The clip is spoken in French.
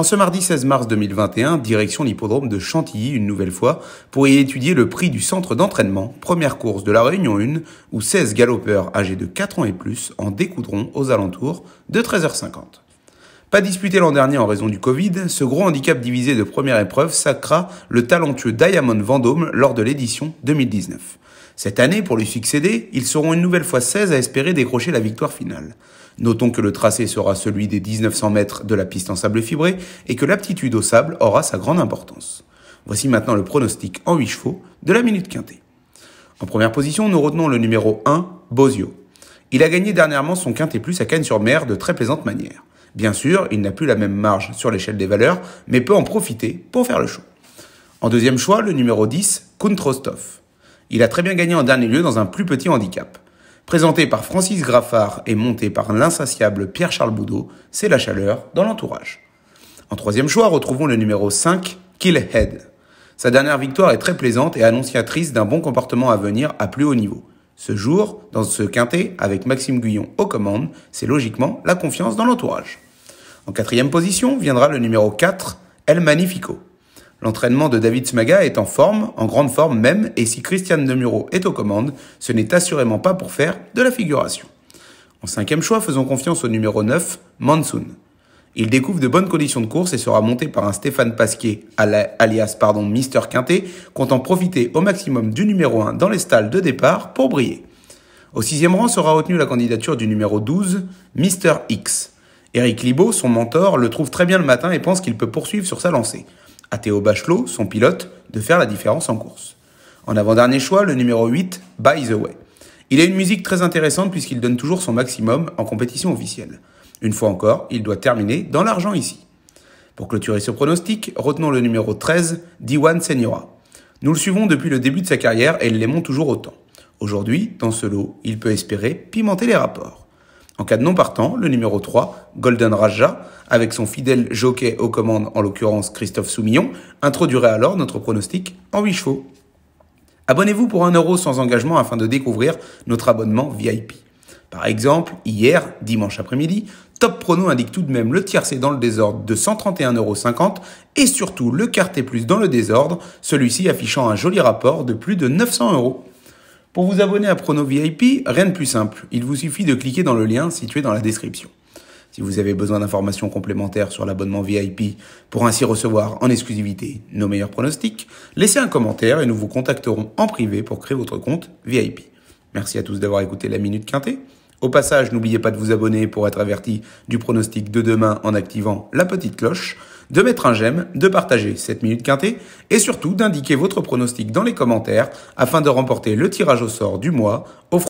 En ce mardi 16 mars 2021, direction l'hippodrome de Chantilly une nouvelle fois pour y étudier le prix du centre d'entraînement, première course de la Réunion 1, où 16 galopeurs âgés de 4 ans et plus en découdront aux alentours de 13h50. Pas disputé l'an dernier en raison du Covid, ce gros handicap divisé de première épreuve sacra le talentueux Diamond Vendôme lors de l'édition 2019. Cette année, pour lui succéder, ils seront une nouvelle fois 16 à espérer décrocher la victoire finale. Notons que le tracé sera celui des 1900 mètres de la piste en sable fibré et que l'aptitude au sable aura sa grande importance. Voici maintenant le pronostic en 8 chevaux de la minute quintée. En première position, nous retenons le numéro 1, Bozio. Il a gagné dernièrement son quintet plus à Cannes-sur-Mer de très plaisante manière. Bien sûr, il n'a plus la même marge sur l'échelle des valeurs, mais peut en profiter pour faire le show. En deuxième choix, le numéro 10, Kuntrostov. Il a très bien gagné en dernier lieu dans un plus petit handicap. Présenté par Francis Graffard et monté par l'insatiable Pierre-Charles Boudot, c'est la chaleur dans l'entourage. En troisième choix, retrouvons le numéro 5, Killhead. Sa dernière victoire est très plaisante et annonciatrice d'un bon comportement à venir à plus haut niveau. Ce jour, dans ce quintet, avec Maxime Guyon aux commandes, c'est logiquement la confiance dans l'entourage. En quatrième position viendra le numéro 4, El Magnifico. L'entraînement de David Smaga est en forme, en grande forme même, et si Christiane Demuro est aux commandes, ce n'est assurément pas pour faire de la figuration. En cinquième choix, faisons confiance au numéro 9, Mansoon. Il découvre de bonnes conditions de course et sera monté par un Stéphane Pasquier, alias pardon, Mister Quintet, comptant profiter au maximum du numéro 1 dans les stalles de départ pour briller. Au sixième rang sera retenue la candidature du numéro 12, Mister X. Eric Libaud, son mentor, le trouve très bien le matin et pense qu'il peut poursuivre sur sa lancée à Théo Bachelot, son pilote, de faire la différence en course. En avant-dernier choix, le numéro 8, By the Way. Il a une musique très intéressante puisqu'il donne toujours son maximum en compétition officielle. Une fois encore, il doit terminer dans l'argent ici. Pour clôturer ce pronostic, retenons le numéro 13, Diwan Senora. Nous le suivons depuis le début de sa carrière et l'aimons toujours autant. Aujourd'hui, dans ce lot, il peut espérer pimenter les rapports. En cas de non partant, le numéro 3, Golden Raja, avec son fidèle jockey aux commandes, en l'occurrence Christophe Soumillon, introduirait alors notre pronostic en 8 chevaux. Abonnez-vous pour 1€ sans engagement afin de découvrir notre abonnement VIP. Par exemple, hier, dimanche après-midi, Top Prono indique tout de même le tiercé dans le désordre de 131,50€ et surtout le quarté plus dans le désordre, celui-ci affichant un joli rapport de plus de 900€. Pour vous abonner à Prono VIP, rien de plus simple. Il vous suffit de cliquer dans le lien situé dans la description. Si vous avez besoin d'informations complémentaires sur l'abonnement VIP pour ainsi recevoir en exclusivité nos meilleurs pronostics, laissez un commentaire et nous vous contacterons en privé pour créer votre compte VIP. Merci à tous d'avoir écouté la Minute Quintée. Au passage, n'oubliez pas de vous abonner pour être averti du pronostic de demain en activant la petite cloche de mettre un j'aime, de partager cette minute quintée, et surtout d'indiquer votre pronostic dans les commentaires afin de remporter le tirage au sort du mois au